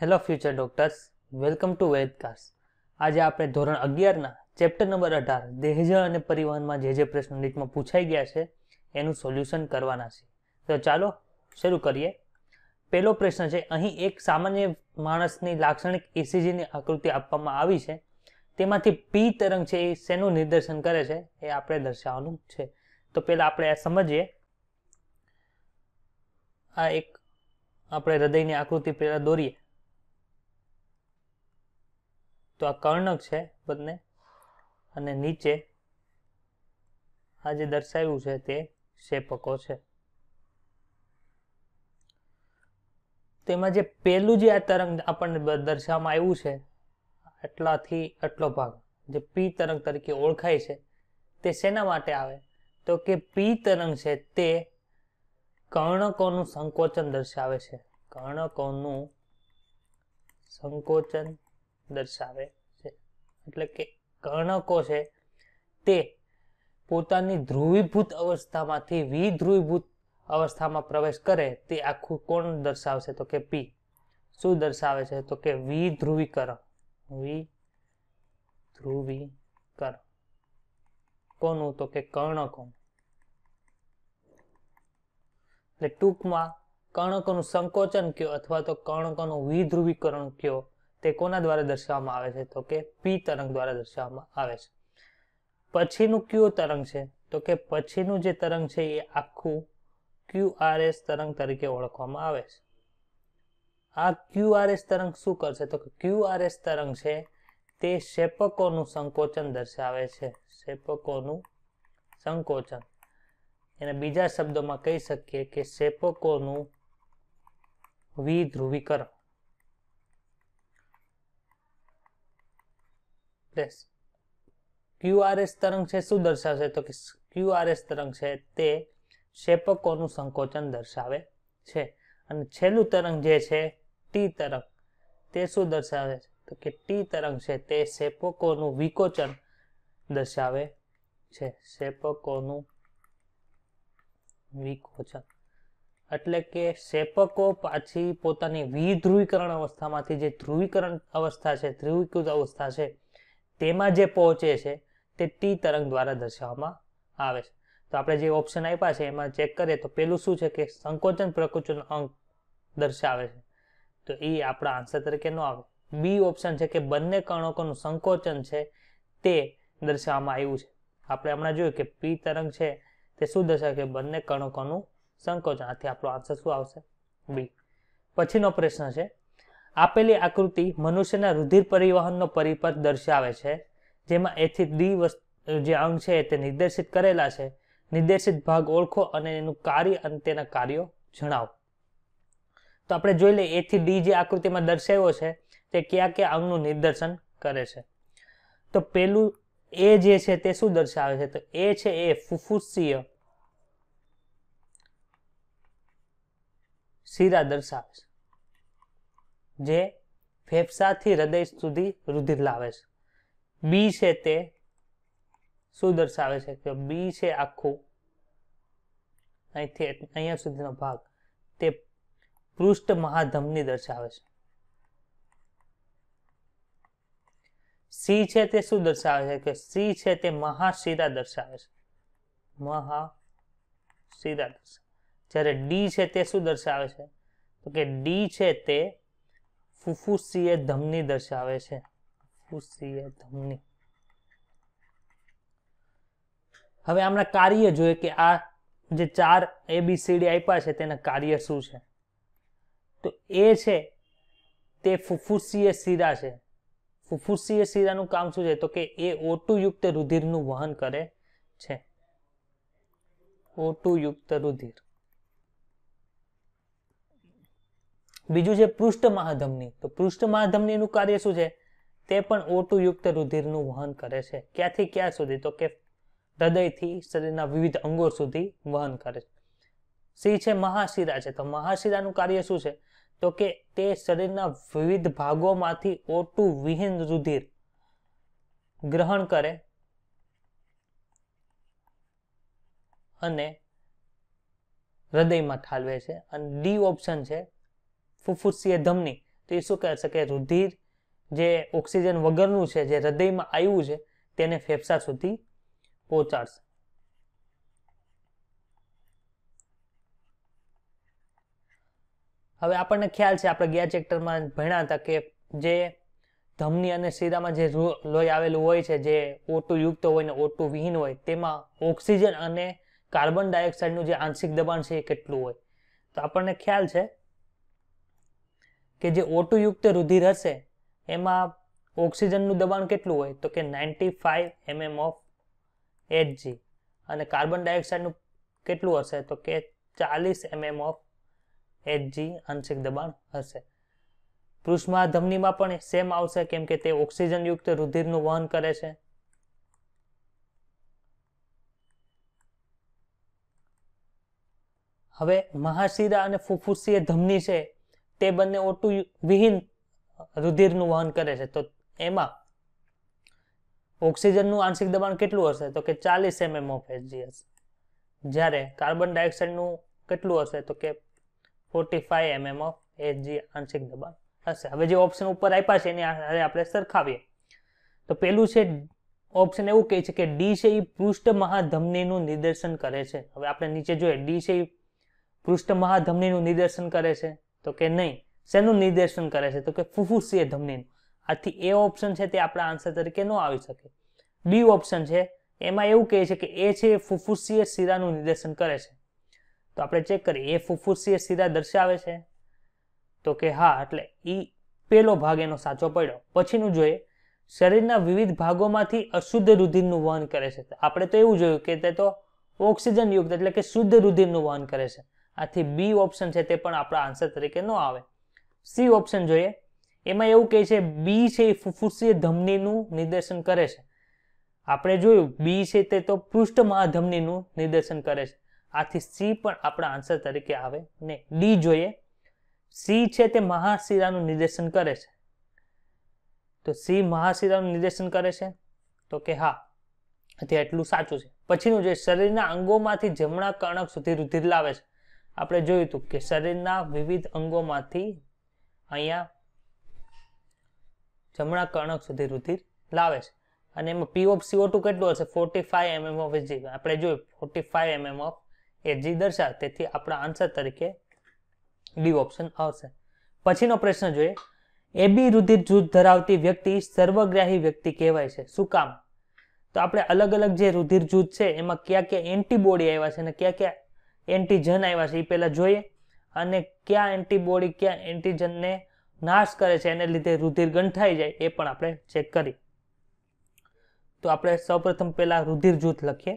hello future doctors welcome to વેદકાર્સ આજે આપણે ધોરણ અગિયારના ચેપ્ટર નંબર અઢાર દેહજળ અને પરિવહનમાં જે જે પ્રશ્ન નીટમાં પૂછાઈ ગયા છે એનું સોલ્યુશન કરવાના છે તો ચાલો શરૂ કરીએ પહેલો પ્રશ્ન છે અહીં એક સામાન્ય માણસની લાક્ષણિક ઇસીજીની આકૃતિ આપવામાં આવી છે તેમાંથી પી તરંગ છે એ શેનું નિદર્શન કરે છે એ આપણે દર્શાવવાનું છે તો પહેલાં આપણે આ સમજીએ આ એક આપણે હૃદયની આકૃતિ પહેલાં દોરીએ તો આ કર્ણક છે બંને અને નીચે આ જે દર્શાવ્યું છે તે શેપકો છે તો એમાં જે પહેલું જે આ તરંગ આપણને દર્શાવવામાં આવ્યું છે એટલાથી આટલો ભાગ જે પી તરંગ તરીકે ઓળખાય છે તે શેના માટે આવે તો કે પી તરંગ છે તે કર્ણકોનું સંકોચન દર્શાવે છે કર્ણકોનું સંકોચન દર્શાવે છે એટલે કે કર્ણકો છે તે પોતાની ધ્રુવીભૂત અવસ્થામાંથી વિધ્રુવીભૂત અવસ્થામાં પ્રવેશ કરે તે આખું કોણ દર્શાવશે તો કે પી શું દર્શાવે છે તો કે વિધ્રુવીકરણ વિધ્રુવીકરણ કોનું તો કે કર્ણકોનું એટલે ટૂંકમાં કર્ણકોનું સંકોચન કયો અથવા તો કર્ણકોનું વિધ્રુવીકરણ કયો તે કોના દ્વારા દર્શાવવામાં આવે છે તો કે પી તરંગ દ્વારા દર્શાવવામાં આવે છે પછીનું ક્યુ તરંગ છે તો કે પછીનું જે તરંગ છે એ આખું ક્યુઆરએસ તરંગ તરીકે ઓળખવામાં આવે છે આ ક્યુઆરએસ તરંગ શું કરશે તો કે ક્યુઆરએસ તરંગ છે તે શેપકોનું સંકોચન દર્શાવે છે શેપકોનું સંકોચન એને બીજા શબ્દોમાં કહી શકીએ કે શેપકોનું વિધ્રુવીકરણ ડેશ ક્યુઆરએસ તરંગ છે શું દર્શાવશે તો કે ક્યુઆરએસ તરંગ છે તે શેપકોનું સંકોચન દર્શાવે છે અને છેલ્લું તરંગ જે છે ટી તરંગ તે શું દર્શાવે છે તો કે ટી તરંગ છે તે શેપકોનું વિકોચન દર્શાવે છે શેપકોનું વિકોચન એટલે કે શેપકો પાછી પોતાની વિધ્રુવીકરણ અવસ્થામાંથી જે ધ્રુવીકરણ અવસ્થા છે ધ્રુવીકૃત અવસ્થા છે તેમાં જે પહોંચે છે તે ટી તરંગ દ્વારા દર્શાવવામાં આવે છે તો આપણે જે ઓપ્શન આપ્યા છે એમાં ચેક કરીએ તો પેલું શું છે કે સંકોચન પ્રકોચન અંક દર્શાવે છે તો એ આપણા આન્સર તરીકે ન આવે બી ઓપ્શન છે કે બંને કર્ણકોનું સંકોચન છે તે દર્શાવવામાં આવ્યું છે આપણે હમણાં જોયું કે પી તરંગ છે તે શું દર્શાવે કે બંને કણકોનું સંકોચન આથી આપણો આન્સર શું આવશે બી પછીનો પ્રશ્ન છે આપેલી આકૃતિ મનુષ્યના રુધિર પરિવહનનો પરિપથ દર્શાવે છે જેમાં એથી ડી જે અંગ છે તે નિર્દેશિત કરેલા છે નિર્દેશિત ભાગ ઓળખો અને એનું કાર્ય અને તેના કાર્યો જણાવો તો આપણે જોઈ લઈએ એથી ડી જે આકૃતિમાં દર્શાવ્યો છે તે કયા કયા અંગનું નિદર્શન કરે છે તો પેલું એ જે છે તે શું દર્શાવે છે તો એ છે એ ફુફુસીય શિરા દર્શાવે છે જે ફેફસાથી હૃદય સુધી રુધિર લાવે છે બી છે તે શું દર્શાવે છે કે બી છે આખું અહીંથી અહીંયા સુધીનો ભાગ તે પૃષ્ઠ મહાધમની દર્શાવે છે સી છે તે શું દર્શાવે છે કે સી છે તે મહાશિરા દર્શાવે છે મહાશિરા દર્શાવે જ્યારે ડી છે તે શું દર્શાવે છે તો કે ડી છે તે ફુફુસીય ધમની દર્શાવે છે ફુફુસીય ધમની હવે આમના કાર્ય જોઈએ કે આ જે ચાર એબીસીડી આપ્યા છે તેના કાર્ય શું છે તો એ છે તે ફુફુસીય શિરા છે ફુફુસીય શિરાનું કામ શું છે તો કે એ ઓટુયુક્ત રુધિરનું વહન કરે છે ઓટુયુક્ત રુધિર બીજું છે પૃષ્ઠ મહાધમની તો પૃષ્ઠ મહાધમનીનું કાર્ય શું છે તે પણ ઓટું યુક્ત રુધિરનું વહન કરે છે ક્યાંથી ક્યાં સુધી તો કે હૃદયથી શરીરના વિવિધ અંગો સુધી વહન કરે છે સિંહ છે મહાશિરા છે તો મહાશિરાનું કાર્ય શું છે તો કે તે શરીરના વિવિધ ભાગોમાંથી ઓટું વિહીન રુધિર ગ્રહણ કરે અને હૃદયમાં ઠાલવે છે અને ડી ઓપ્શન છે ફુફુસીય ધમની તો એ શું કહે છે કે રુધિર જે ઓક્સિજન વગરનું છે જે હૃદયમાં આવ્યું છે તેને ફેફસા સુધી પહોંચાડશે હવે આપણને ખ્યાલ છે આપણે ગયા ચેપ્ટરમાં ભણ્યા હતા કે જે ધમની અને શીરામાં જે લોહી આવેલું હોય છે જે ઓટુ યુક્ત હોય ને ઓટુ વિહીન હોય તેમાં ઓક્સિજન અને કાર્બન ડાયોક્સાઇડનું જે આંશિક દબાણ છે એ કેટલું હોય તો આપણને ખ્યાલ છે કે જે ઓટુયુક્ત રુધિર હશે એમાં ઓક્સિજનનું દબાણ કેટલું હોય તો કે ninety five mm of Hg અને કાર્બન ડાયોક્સાઇડનું કેટલું હશે તો કે ચાલીસ એમએમ ઓફ એચજી આંશિક દબાણ હશે પૃષ્મા ધમનીમાં પણ સેમ આવશે કેમ કે તે ઓક્સિજનયુક્ત રુધિરનું વહન કરે છે હવે મહાશિરા અને ફુફુસીય ધમની છે તે બંને ઓટુ વિહીન રુધિરનું વહન કરે છે તો એમાં ઓક્સિજનનું આંશિક દબાણ કેટલું હશે તો કે ચાલીસ એમએમ ઓફ એચજી હશે જ્યારે કાર્બન ડાયોક્સાઇડનું કેટલું હશે તો કે forty five mm of Hg આંશિક દબાણ હશે હવે જે ઓપ્શન ઉપર આપ્યા છે એની આપણે સરખાવીએ તો પેલું છે ઓપ્શન એવું કહે છે કે ડી છે એ પૃષ્ઠ મહાધમનીનું નિદર્શન કરે છે હવે આપણે નીચે જોઈએ ડી છે એ પૃષ્ઠ મહાધમનીનું નિદર્શન કરે છે તો કે નહીં શેનું નિર્દેશન કરે છે તો કે ફુફુસીય ધમનીનું આથી એ ઓપ્શન છે તે આપણા આન્સર તરીકે ન આવી શકે બી ઓપ્શન છે એમાં એવું કહે છે કે એ છે એ ફુફુસીય શિરાનું નિર્દેશન કરે છે તો આપણે ચેક કરીએ એ ફુફુસીય શિરા દર્શાવે છે તો કે હા એટલે એ પહેલો ભાગ એનો સાચો પડ્યો પછીનું જોઈએ શરીરના વિવિધ ભાગોમાંથી અશુદ્ધ રુધિરનું વહન કરે છે આપણે તો એવું જોયું કે તે તો ઓક્સિજનયુક્ત એટલે કે શુદ્ધ રુધિરનું વહન કરે છે આથી બી ઓપ્શન છે તે પણ આપણા આન્સર તરીકે ન આવે સી ઓપ્શન જોઈએ એમાં એવું કહે છે બી છે એ ફુફુસીય ધમનીનું નિદર્શન કરે છે આપણે જોયું બી છે તે તો પૃષ્ઠ મહાધમનીનું નિદર્શન કરે છે આથી સી પણ આપણા આન્સર તરીકે આવે ને ડી જોઈએ સી છે તે મહાશિરાનું નિદર્શન કરે છે તો સી મહાશિરાનું નિદર્શન કરે છે તો કે હા તે એટલું સાચું છે પછીનું જે શરીરના અંગોમાંથી જમણા કર્ણક સુધી રુધિર લાવે છે આપણે જોયું હતું કે શરીરના વિવિધ અંગોમાંથી અહીંયા જમણા કણક સુધી રુધિર લાવે છે અને એમાં પી ઓફ સીઓ ટુ કેટલું હશે forty five mm of Hg આપણે જોયું forty five mm of Hg દર્શાવે તેથી આપણા આન્સર તરીકે ડી ઓપ્શન આવશે પછીનો પ્રશ્ન જોઈએ એબી રુધિર જૂથ ધરાવતી વ્યક્તિ સર્વગ્રાહી વ્યક્તિ કહેવાય છે શું કામ તો આપણે અલગ અલગ જે રુધિર જૂથ છે એમાં કયા કયા એન્ટીબોડી આવ્યા છે અને કયા કયા એન્ટીજન આવ્યા છે એ પહેલાં જોઈએ અને કયા એન્ટીબોડી કયા એન્ટીજનને નાશ કરે છે એને લીધે રુધિર ગંઠાઈ જાય એ પણ આપણે ચેક કરી તો આપણે સૌપ્રથમ પહેલાં રુધિર જૂથ લખીએ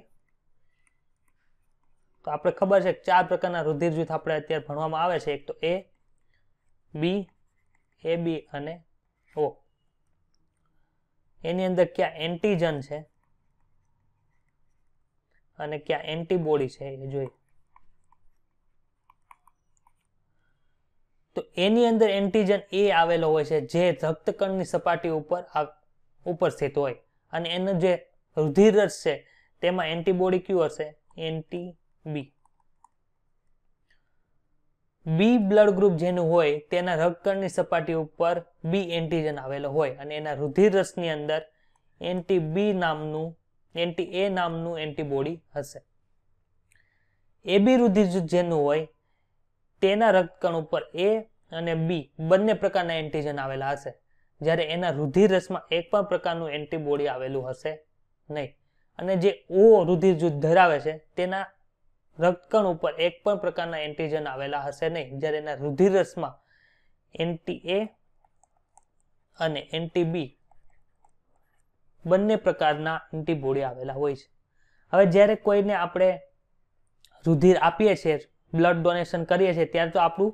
તો આપણે ખબર છે ચાર પ્રકારના રુધિર જૂથ આપણે અત્યારે ભણવામાં આવે છે એક તો એ બી એ બી અને ઓ એની અંદર ક્યાં એન્ટીજન છે અને ક્યાં એન્ટીબોડી છે એ જોઈએ તો એની અંદર એન્ટીજન એ આવેલો હોય છે જે રક્તકણની સપાટી ઉપર ઉપર સ્થિત હોય અને એનો જે રુધિર રસ છે તેમાં એન્ટીબોડી કયું હશે anti B B blood group જેનું હોય તેના રક્તકણની સપાટી ઉપર બી એન્ટીજન આવેલો હોય અને એના રુધિર રસની અંદર એન્ટી બી નામનું એન્ટી એ નામનું એન્ટીબોડી હશે એબી રુધિર જેનું હોય તેના રક્તકણ ઉપર એ અને બી બંને પ્રકારના એન્ટીજન આવેલા હશે જ્યારે એના રુધિર રસમાં એક પણ પ્રકારનું એન્ટીબોડી આવેલું હશે નહીં અને જે ઓ રુધિર જૂથ ધરાવે છે તેના રક્તકણ ઉપર એક પણ પ્રકારના એન્ટીજન આવેલા હશે નહીં જ્યારે એના રુધિર રસમાં એન્ટી એ અને એન્ટી બી બંને પ્રકારના એન્ટીબોડી આવેલા હોય છે હવે જ્યારે કોઈને આપણે રુધિર આપીએ છીએ બ્લડ ડોનેશન કરીએ છીએ ત્યારે તો આપણું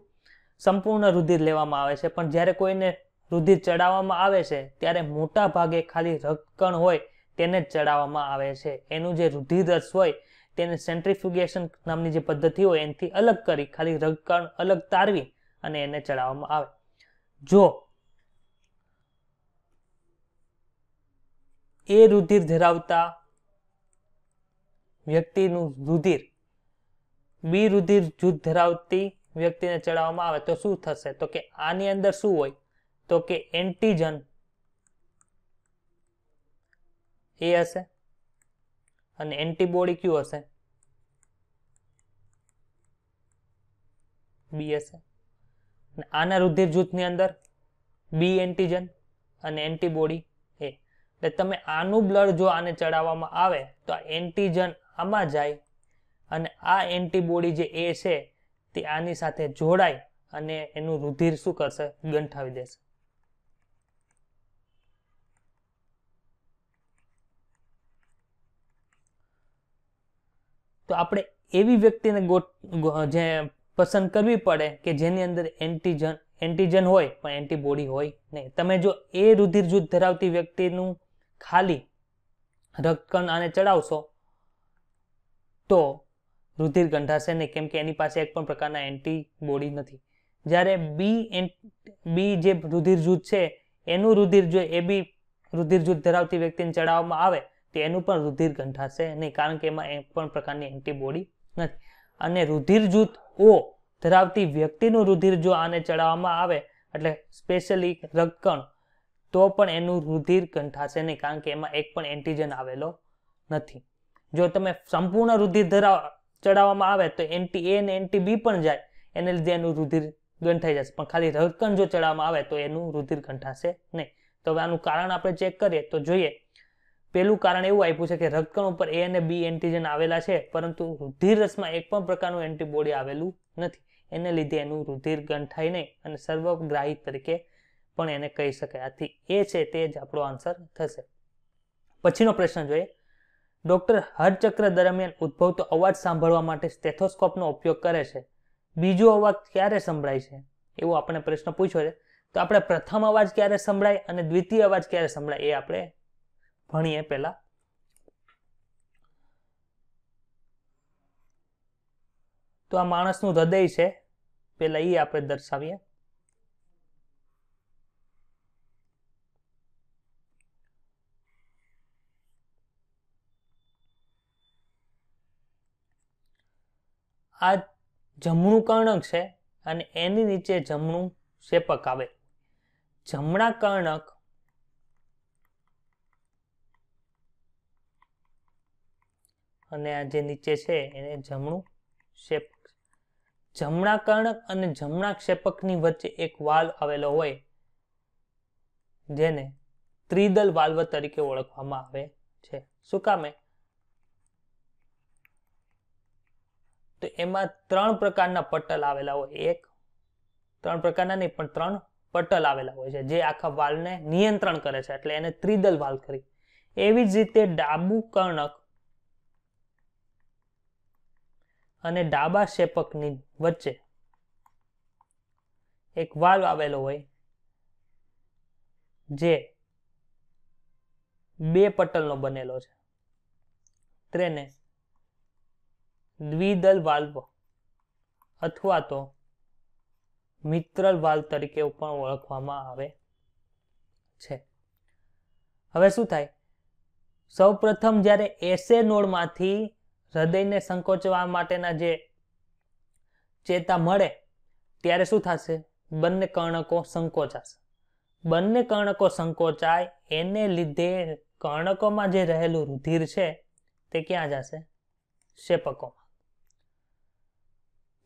સંપૂર્ણ રુધિર લેવામાં આવે છે પણ જ્યારે કોઈને રુધિર ચડાવવામાં આવે છે ત્યારે મોટા ભાગે ખાલી રક્કણ હોય તેને જ ચડાવવામાં આવે છે એનું જે રુધિર રસ હોય તેને સેન્ટ્રીફ્યુગેશન નામની જે પદ્ધતિ હોય એનાથી અલગ કરી ખાલી રક્કણ અલગ તારવી અને એને ચડાવવામાં આવે જો એ રુધિર ધરાવતા વ્યક્તિનું રુધિર બી રુધિર જૂથ ધરાવતી વ્યક્તિને ચડાવવામાં આવે તો શું થશે તો કે આની અંદર શું હોય તો કે એન્ટીજન એ હશે અને એન્ટીબોડી કયું હશે બી હશે આના રુધિર જૂથની અંદર બી એન્ટીજન અને એન્ટીબોડી એ એટલે તમે આનું બ્લડ જો આને ચડાવવામાં આવે તો આ એન્ટીજન આમાં જાય અને આ એન્ટીબોડી જે એ છે તે આની સાથે જોડાય અને એનું રુધિર શું કરશે ગંઠાવી દેશે તો આપણે એવી વ્યક્તિને જે પસંદ કરવી પડે કે જેની અંદર એન્ટીજન એન્ટીજન હોય પણ એન્ટીબોડી હોય નહીં તમે જો એ રુધિર જૂથ ધરાવતી વ્યક્તિનું ખાલી રક્તકણ આને ચડાવશો તો રુધિર ગંઠાશે નહીં કેમ કે એની પાસે એક પણ પ્રકારના એન્ટીબોડી નથી જ્યારે બી બી જે રુધિર જૂથ છે એનું રુધિર જો એ બી રુધિર જૂથ ધરાવતી વ્યક્તિને ચડાવવામાં આવે તો એનું પણ રુધિર ગંઠાશે નહીં કારણ કે એમાં એક પણ પ્રકારની એન્ટીબોડી નથી અને રુધિર જૂથ ઓ ધરાવતી વ્યક્તિનું રુધિર જો આને ચડાવવામાં આવે એટલે સ્પેશિયલી રક્તકણ તો પણ એનું રુધિર ગંઠાશે નહીં કારણ કે એમાં એક પણ એન્ટીજન આવેલો નથી જો તમે સંપૂર્ણ રુધિર ધરાવ ચડાવવામાં આવે તો એન્ટી એ ને એન્ટી બી પણ જાય એને લીધે એનું રુધિર ગંઠાઈ જશે પણ ખાલી રવકણ જો ચડાવવામાં આવે તો એનું રુધિર ગંઠાશે નહીં તો હવે આનું કારણ આપણે ચેક કરીએ તો જોઈએ પહેલું કારણ એવું આપ્યું છે કે રક્તકણ ઉપર એ અને બી એન્ટીજન આવેલા છે પરંતુ રુધિર રસમાં એક પણ પ્રકારનું એન્ટીબોડી આવેલું નથી એને લીધે એનું રુધિર ગંઠાય નહીં અને સર્વગ્રાહી તરીકે પણ એને કહી શકાય આથી એ છે તે જ આપણો આન્સર થશે પછીનો પ્રશ્ન જોઈએ ડૉક્ટર હરચક્ર દરમિયાન ઉદ્ભવતો અવાજ સાંભળવા માટે સ્ટેથોસ્કોપનો ઉપયોગ કરે છે બીજો અવાજ ક્યારે સંભળાય છે એવો આપણે પ્રશ્ન પૂછ્યો છે તો આપણે પ્રથમ અવાજ ક્યારે સંભળાય અને દ્વિતીય અવાજ ક્યારે સંભળાય એ આપણે ભણીએ પહેલાં તો આ માણસનું હૃદય છે પહેલાં એ આપણે દર્શાવીએ આ જમણું કર્ણક છે અને એની નીચે જમણું શેપક આવે જમણા કર્ણક અને આ જે નીચે છે એને જમણું શેપક જમણા કર્ણક અને જમણા ક્ષેપકની વચ્ચે એક વાલ્વ આવેલો હોય જેને ત્રિદલ વાલ્વ તરીકે ઓળખવામાં આવે છે શું કામે તો એમાં ત્રણ પ્રકારના પટલ આવેલા હોય એક ત્રણ પ્રકારના નહીં પણ ત્રણ પટલ આવેલા હોય છે જે આખા વાલને નિયંત્રણ કરે છે એટલે એને ત્રિદલ વાલ કરી એવી જ રીતે ડાબુ કર્ણક અને ડાબા શેપકની વચ્ચે એક વાલ આવેલો હોય જે બે પટલનો બનેલો છે ત્રેને દ્વિદલ વાલ્વ અથવા તો મિત્રલ વાલ્વ તરીકે પણ ઓળખવામાં આવે છે હવે શું થાય સૌપ્રથમ જ્યારે એસે નોડમાંથી હૃદયને સંકોચવા માટેના જે ચેતા મળે ત્યારે શું થશે બંને કર્ણકો સંકોચાશે બંને કર્ણકો સંકોચાય એને લીધે કર્ણકોમાં જે રહેલું રુધિર છે તે ક્યાં જશે શેપકોમાં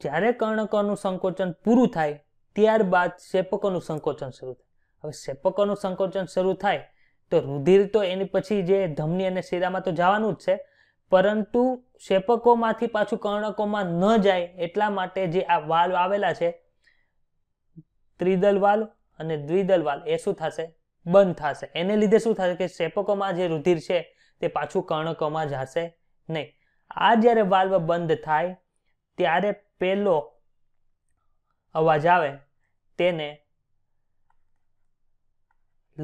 જ્યારે કર્ણકોનું સંકોચન પૂરું થાય ત્યારબાદ શેપકોનું સંકોચન શરૂ થાય હવે શેપકોનું સંકોચન શરૂ થાય તો રુધિર તો એની પછી જે ધમની અને શિરામાં તો જવાનું જ છે પરંતુ શેપકોમાંથી પાછું કર્ણકોમાં ન જાય એટલા માટે જે આ વાલ આવેલા છે ત્રિદલ વાલ અને દ્વિદલ વાલ એ શું થશે બંધ થશે એને લીધે શું થશે કે શેપકોમાં જે રુધિર છે તે પાછું કર્ણકોમાં જશે નહીં આ જ્યારે વાલ્વ બંધ થાય ત્યારે પહેલો અવાજ આવે તેને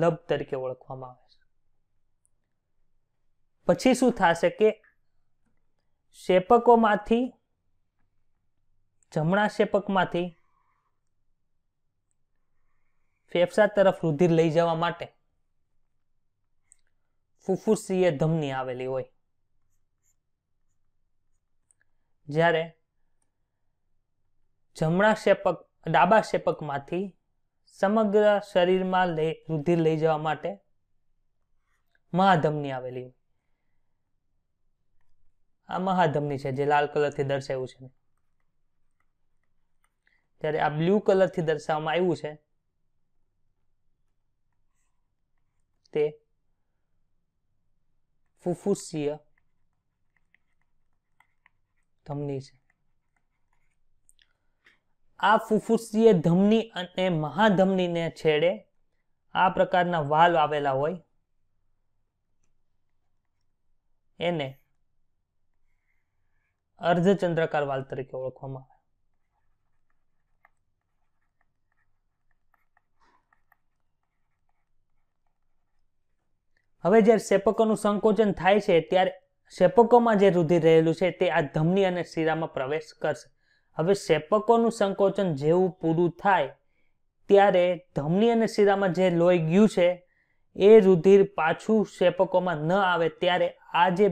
લબ તરીકે ઓળખવામાં આવે છે પછી શું થશે કે શેપકોમાંથી જમણા શેપકમાંથી ફેફસા તરફ રુધિર લઈ જવા માટે ફુફુસીય ધમની આવેલી હોય જ્યારે જમણા શેપક ડાબા શેપકમાંથી સમગ્ર શરીરમાં લઈ રુધિર લઈ જવા માટે મહાધમની આવેલી આ મહાધમની છે જે લાલ કલરથી દર્શાવ્યું છે ત્યારે આ બ્લુ કલરથી દર્શાવવામાં આવ્યું છે તે ફુફુસીય ધમની છે આ ફુફુસીય ધમની અને મહાધમનીને છેડે આ પ્રકારના વાલ આવેલા હોય એને અર્ધચંદ્રકાર વાલ તરીકે ઓળખવામાં આવે હવે જ્યારે શેપકોનું સંકોચન થાય છે ત્યારે શેપકોમાં જે રુધિર રહેલું છે તે આ ધમની અને શિરામાં પ્રવેશ કરશે હવે શેપકોનું સંકોચન જેવું પૂરું થાય ત્યારે ધમની અને શિરામાં જે લોહી ગયું છે એ રુધિર પાછું શેપકોમાં ન આવે ત્યારે આ જે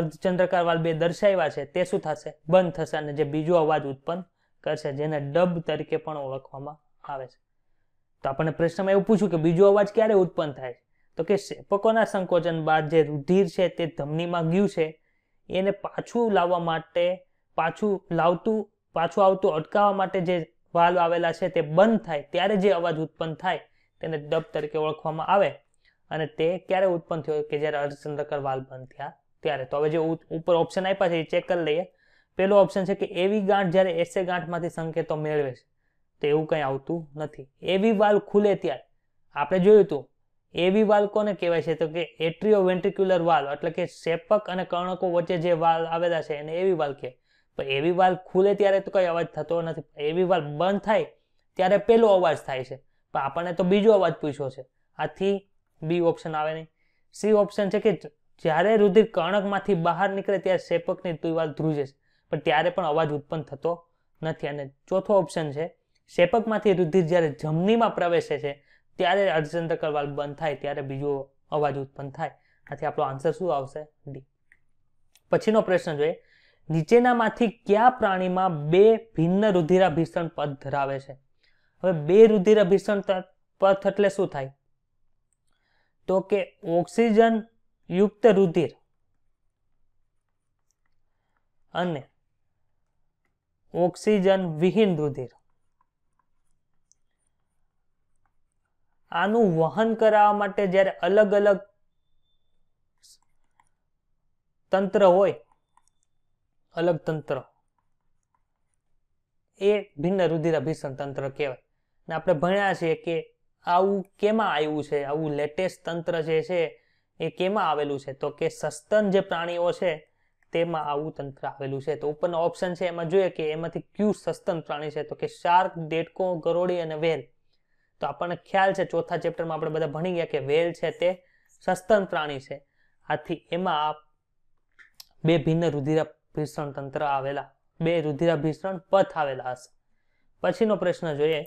અર્ધચંદ્રકાર વાલ બે દર્શાવ્યા છે તે શું થશે બંધ થશે અને જે બીજો અવાજ ઉત્પન્ન કરશે જેને ડબ તરીકે પણ ઓળખવામાં આવે છે તો આપણને પ્રશ્નમાં એવું પૂછ્યું કે બીજો અવાજ ક્યારે ઉત્પન્ન થાય છે તો કે શેપકોના સંકોચન બાદ જે રુધિર છે તે ધમનીમાં ગયું છે એને પાછું લાવવા માટે પાછું લાવતું પાછું આવતું અટકાવવા માટે જે વાલ્વ આવેલા છે તે બંધ થાય ત્યારે જે અવાજ ઉત્પન્ન થાય તેને ડબ તરીકે ઓળખવામાં આવે અને તે ક્યારે ઉત્પન્ન થયો કે જ્યારે અર્ધચંદ્રકર વાલ્વ બંધ થયા ત્યારે તો હવે જે ઉપર ઓપ્શન આપ્યા છે એ ચેક કરી લઈએ પહેલો ઓપ્શન છે કે એવી ગાંઠ જ્યારે એસે ગાંઠમાંથી સંકેતો મેળવે છે તો એવું કંઈ આવતું નથી એવી વાલ ખુલે ત્યારે આપણે જોયું હતું એવી વાલ કોને કહેવાય છે તો કે એટ્રીઓ વેન્ટ્રિક્યુલર વાલ એટલે કે સેપક અને કર્ણકો વચ્ચે જે વાલ આવેલા છે એને એવી વાલ કહે પણ એવી વાલ ખુલે ત્યારે તો કંઈ અવાજ થતો નથી એવી વાલ બંધ થાય ત્યારે પેલો અવાજ થાય છે પણ આપણને તો બીજો અવાજ પૂછ્યો છે આથી બી ઓપ્શન આવે નહીં સી ઓપ્શન છે કે જ્યારે રુધિર કણકમાંથી બહાર નીકળે ત્યારે શેપકની તુવાલ ધ્રુજે છે પણ ત્યારે પણ અવાજ ઉત્પન્ન થતો નથી અને ચોથો ઓપ્શન છે શેપકમાંથી રુધિર જ્યારે જમનીમાં પ્રવેશે છે ત્યારે અર્ધચંદ્રકર વાલ બંધ થાય ત્યારે બીજો અવાજ ઉત્પન્ન થાય આથી આપણો આન્સર શું આવશે ડી પછીનો પ્રશ્ન જોઈએ નીચેનામાંથી કયા પ્રાણીમાં બે ભિન્ન રુધિરાભિસરણ પથ ધરાવે છે હવે બે રુધિરાભિસરણ પથ એટલે શું થાય તો કે ઓક્સિજન યુક્ત રુધિર અને ઓક્સિજન વિહીન રુધિર આનું વહન કરાવવા માટે જ્યારે અલગ અલગ તંત્ર હોય અલગ તંત્ર એ ભિન્ન રુધિરાભિસરણ તંત્ર કહેવાય ને આપણે ભણ્યા છીએ કે આવું કેમાં આવ્યું છે આવું લેટેસ્ટ તંત્ર જે છે એ કેમાં આવેલું છે તો કે સસ્તન જે પ્રાણીઓ છે તેમાં આવું તંત્ર આવેલું છે તો ઉપરનો ઓપ્શન છે એમાં જોઈએ કે એમાંથી ક્યુ સસ્તન પ્રાણી છે તો કે શાર્ક દેડકો ગરોળી અને વેલ તો આપણને ખ્યાલ છે ચોથા ચેપ્ટરમાં આપણે બધા ભણી ગયા કે વેલ છે તે સસ્તન પ્રાણી છે આથી એમાં બે ભિન્ન રુધિરા ભીષણ તંત્ર આવેલા બે રુધિરાભીષણ પથ આવેલા હશે પછીનો પ્રશ્ન જોઈએ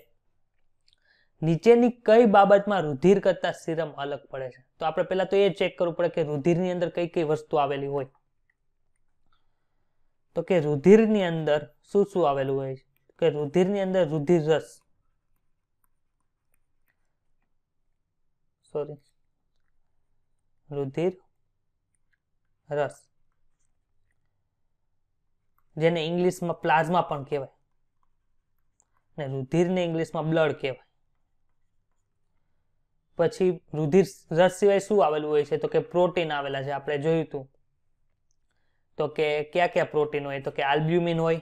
નીચેની કઈ બાબતમાં રુધિર કરતા સિરમ અલગ પડે છે તો આપણે પહેલા તો એ ચેક કરવું પડે કે રુધિરની અંદર કઈ કઈ વસ્તુ આવેલી હોય તો કે રુધિરની અંદર શું શું આવેલું હોય છે કે રુધિરની અંદર રુધિર રસ સોરી રુધિર રસ જેને ઇંગ્લિશમાં પ્લાઝમા પણ કહેવાય ને રુધિરને ઇંગ્લિશમાં બ્લડ કહેવાય પછી રુધિર રસ સિવાય શું આવેલું હોય છે તો કે પ્રોટીન આવેલા છે આપણે જોયું હતું તો કે કયા કયા પ્રોટીન હોય તો કે આલ્બ્યુમિન હોય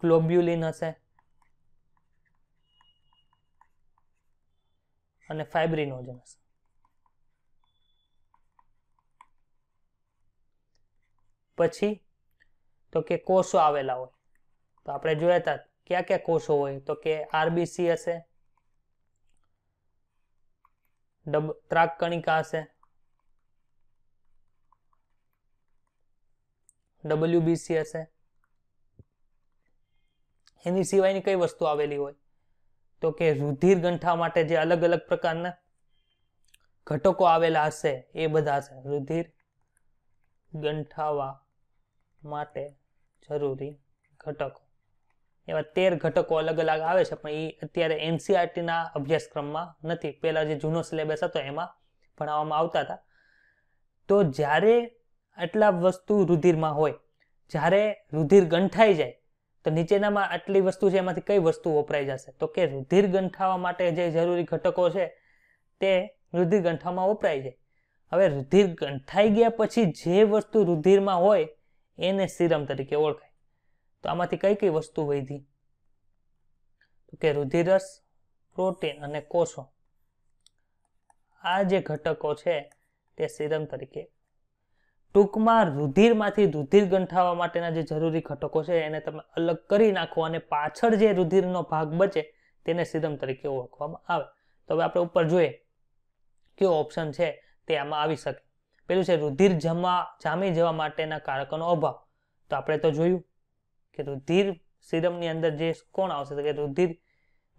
ગ્લોબ્યુલિન હશે અને ફાઇબ્રિનોજન હશે પછી તો કે કોષો આવેલા હોય તો આપણે જોયા હતા ક્યાં ક્યાં કોષો હોય તો કે આરબીસી હશે ત્રાક કણિકા હશે ડબલ્યુબીસી હશે એની સિવાયની કઈ વસ્તુ આવેલી હોય તો કે રુધિર ગંઠા માટે જે અલગ અલગ પ્રકારના ઘટકો આવેલા હશે એ બધા હશે રુધિર ગંઠાવા માટે જરૂરી ઘટકો એવા તેર ઘટકો અલગ અલગ આવે છે પણ એ અત્યારે એનસીઆરટીના e અભ્યાસક્રમમાં નથી પહેલાં જે જૂનો સિલેબસ હતો એમાં ભણાવવામાં આવતા હતા તો જ્યારે આટલા વસ્તુ રુધિરમાં હોય જ્યારે રુધિર ગંઠાઈ જાય તો નીચેનામાં આટલી વસ્તુ છે એમાંથી કઈ વસ્તુ વપરાઈ જશે તો કે રુધિર ગંઠાવા માટે જે જરૂરી ઘટકો છે તે રુધિર ગંઠામાં વપરાય જાય હવે રુધિર ગંઠાઈ ગયા પછી જે વસ્તુ રુધિરમાં હોય એને સિરમ તરીકે ઓળખાય તો આમાંથી કઈ કઈ વસ્તુ વૈધી તો કે રુધિરસ પ્રોટીન અને કોષો આ જે ઘટકો છે તે સિરમ તરીકે ટૂંકમાં રુધિરમાંથી રુધિર ગંઠાવવા માટેના જે જરૂરી ઘટકો છે એને તમે અલગ કરી નાખો અને પાછળ જે રુધિરનો ભાગ બચે તેને સિરમ તરીકે ઓળખવામાં આવે તો હવે આપણે ઉપર જોઈએ કયો ઓપ્શન છે તે આમાં આવી શકે પેલું છે રુધિર જમા જામી જવા માટેના કારકોનો અભાવ તો આપણે તો જોયું કે રુધિર સિરમની અંદર જે કોણ આવશે કે રુધિર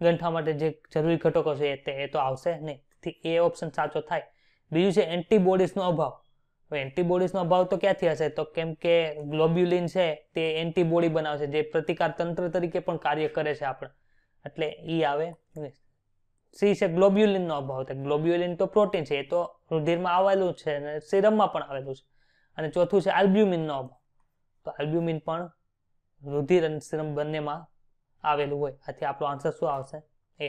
ગંઠવા માટે જે જરૂરી ઘટકો છે તે એ તો આવશે નહીં એ ઓપ્શન સાચો થાય બીજું છે એન્ટીબોડીઝનો અભાવ હવે એન્ટીબોડીઝનો અભાવ તો ક્યાંથી હશે તો કેમ કે ગ્લોબ્યુલિન છે તે એન્ટીબોડી બનાવશે જે પ્રતિકાર તંત્ર તરીકે પણ કાર્ય કરે છે આપણે એટલે એ આવે સી છે ગ્લોબ્યુલિનનો અભાવ થાય ગ્લોબ્યુલિન તો પ્રોટીન છે એ તો રુધિરમાં આવેલું છે અને સિરમમાં પણ આવેલું છે અને ચોથું છે આલ્બ્યુમિનનો અભાવ તો આલ્બ્યુમિન પણ રુધિર અને સિરમ બંનેમાં આવેલું હોય આથી આપણો આન્સર શું આવશે એ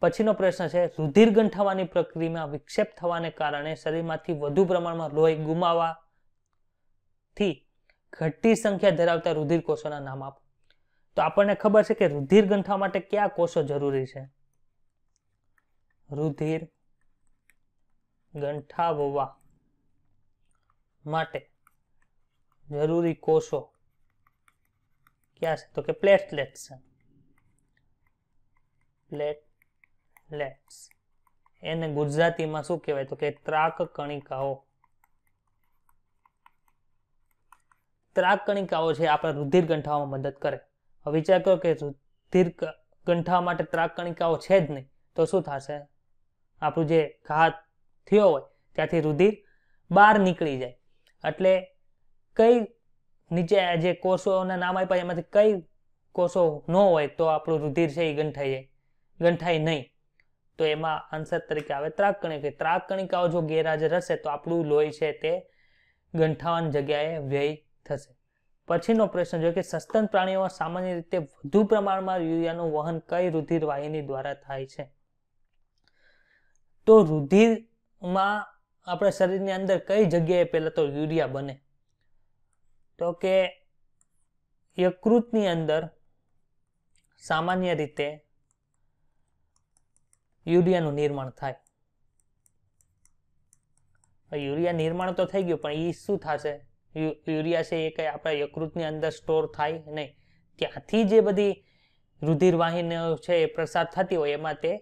પછીનો પ્રશ્ન છે રુધિર ગંઠાવાની પ્રક્રિયામાં વિક્ષેપ થવાને કારણે શરીરમાંથી વધુ પ્રમાણમાં લોહી ગુમાવવાથી ઘટતી સંખ્યા ધરાવતા રુધિર કોષોના નામ આપો તો આપણને ખબર છે કે રુધિર ગંઠવા માટે કયા કોષો જરૂરી છે રુધિર ગંઠાવવા માટે જરૂરી કોષો ક્યાં છે તો કે પ્લેટલેટ્સ છે પ્લેટલેટ્સ એને ગુજરાતીમાં શું કહેવાય તો કે ત્રાક કણિકાઓ ત્રાક કણિકાઓ છે આપણા રુધિર ગંઠાવામાં મદદ કરે હવે વિચાર કરો કે રુધિર ગંઠા માટે ત્રાક કણિકાઓ છે જ નહીં તો શું થશે આપણું જે ઘા થયો હોય ત્યાંથી રુધિર બહાર નીકળી જાય એટલે કઈ નીચે જે કોષોના નામ આપ્યા એમાંથી કઈ કોષો ન હોય તો આપણું રુધિર છે એ ગંઠાઈ જાય ગંઠાઈ નહીં તો એમાં આન્સર તરીકે આવે ત્રાકકણિકા ત્રાકકણિકાઓ જો ગેરહાજર હશે તો આપણું લોહી છે તે ગંઠાવાની જગ્યાએ વ્યય થશે પછીનો પ્રશ્ન જો કે સસ્તન પ્રાણીઓમાં સામાન્ય રીતે વધુ પ્રમાણમાં યુરિયાનું વહન કઈ રુધિરવાહિની દ્વારા થાય છે તો રુધિરમાં આપણા શરીરની અંદર કઈ જગ્યાએ પહેલાં તો યુરિયા બને તો કે યકૃતની અંદર સામાન્ય રીતે યુરિયાનું નિર્માણ થાય યુરિયા નિર્માણ તો થઈ ગયું પણ એ શું થશે યુરિયા છે એ કંઈ આપણા યકૃતની અંદર સ્ટોર થાય નહીં ત્યાંથી જે બધી રુધિરવાહિનીઓ છે એ પ્રસાર થતી હોય એમાં તે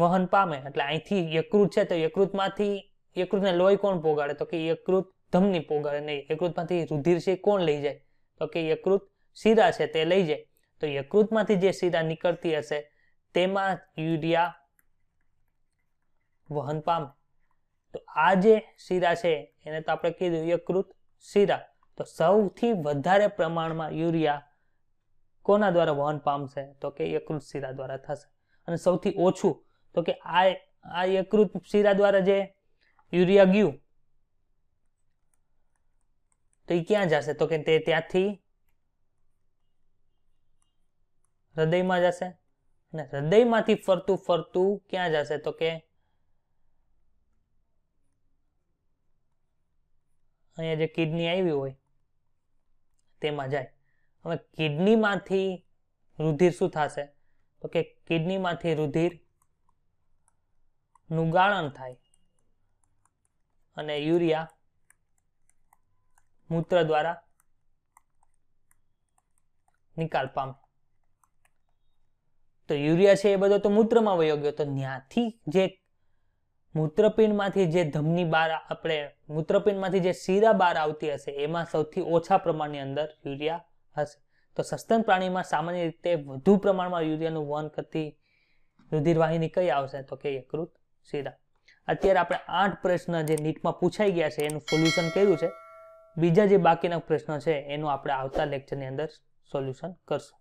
વહન પામે એટલે અહીંથી યકૃત છે તો યકૃતમાંથી યકૃતને લોહી કોણ પોગાડે તો કે યકૃત ધમની પોગાડે નહીં યકૃતમાંથી રુધિર છે કોણ લઈ જાય તો કે યકૃત શીરા છે તે લઈ જાય તો યકૃતમાંથી જે શીરા નીકળતી હશે તેમાં યુરિયા વહન પામે તો આ જે શીરા છે એને તો આપણે કીધું યકૃત શીરા તો સૌથી વધારે પ્રમાણમાં યુરિયા કોના દ્વારા વહન પામશે તો કે યકૃત શીરા દ્વારા થશે અને સૌથી ઓછું તો કે આ આ યકૃત શીરા દ્વારા જે યુરિયા ગયું તો એ ક્યાં જશે તો કે તે ત્યાંથી હૃદયમાં જશે અને હૃદયમાંથી ફરતું ફરતું ક્યાં જશે તો કે અહીંયા જે કિડની આવી હોય તેમાં જાય હવે કિડનીમાંથી રુધિર શું થશે તો કે કિડનીમાંથી રુધિર નું ગાળણ થાય અને યુરિયા મૂત્ર દ્વારા નિકાલ પામે તો યુરિયા છે એ બધો તો મૂત્રમાં વયો ગયો તો ત્યાંથી જે મૂત્રપિંડમાંથી જે ધમની બાર આપણે મૂત્રપિંડમાંથી જે શીરા બાર આવતી હશે એમાં સૌથી ઓછા પ્રમાણની અંદર યુરિયા હશે તો સસ્તન પ્રાણીમાં સામાન્ય રીતે વધુ પ્રમાણમાં યુરિયાનું વહન કરતી રુધિરવાહિની કઈ આવશે તો કે યકૃત સીધા અત્યારે આપણે આઠ પ્રશ્ન જે નીટમાં પૂછાઈ ગયા છે એનું સોલ્યુશન કર્યું છે બીજા જે બાકીના પ્રશ્નો છે એનું આપણે આવતા લેક્ચરની અંદર સોલ્યુશન કરશું